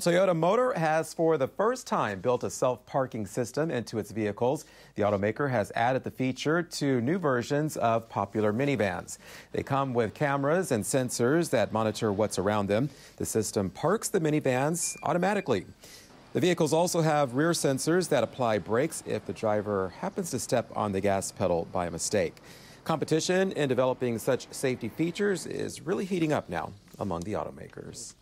Toyota Motor has for the first time built a self-parking system into its vehicles. The automaker has added the feature to new versions of popular minivans. They come with cameras and sensors that monitor what's around them. The system parks the minivans automatically. The vehicles also have rear sensors that apply brakes if the driver happens to step on the gas pedal by mistake. Competition in developing such safety features is really heating up now among the automakers.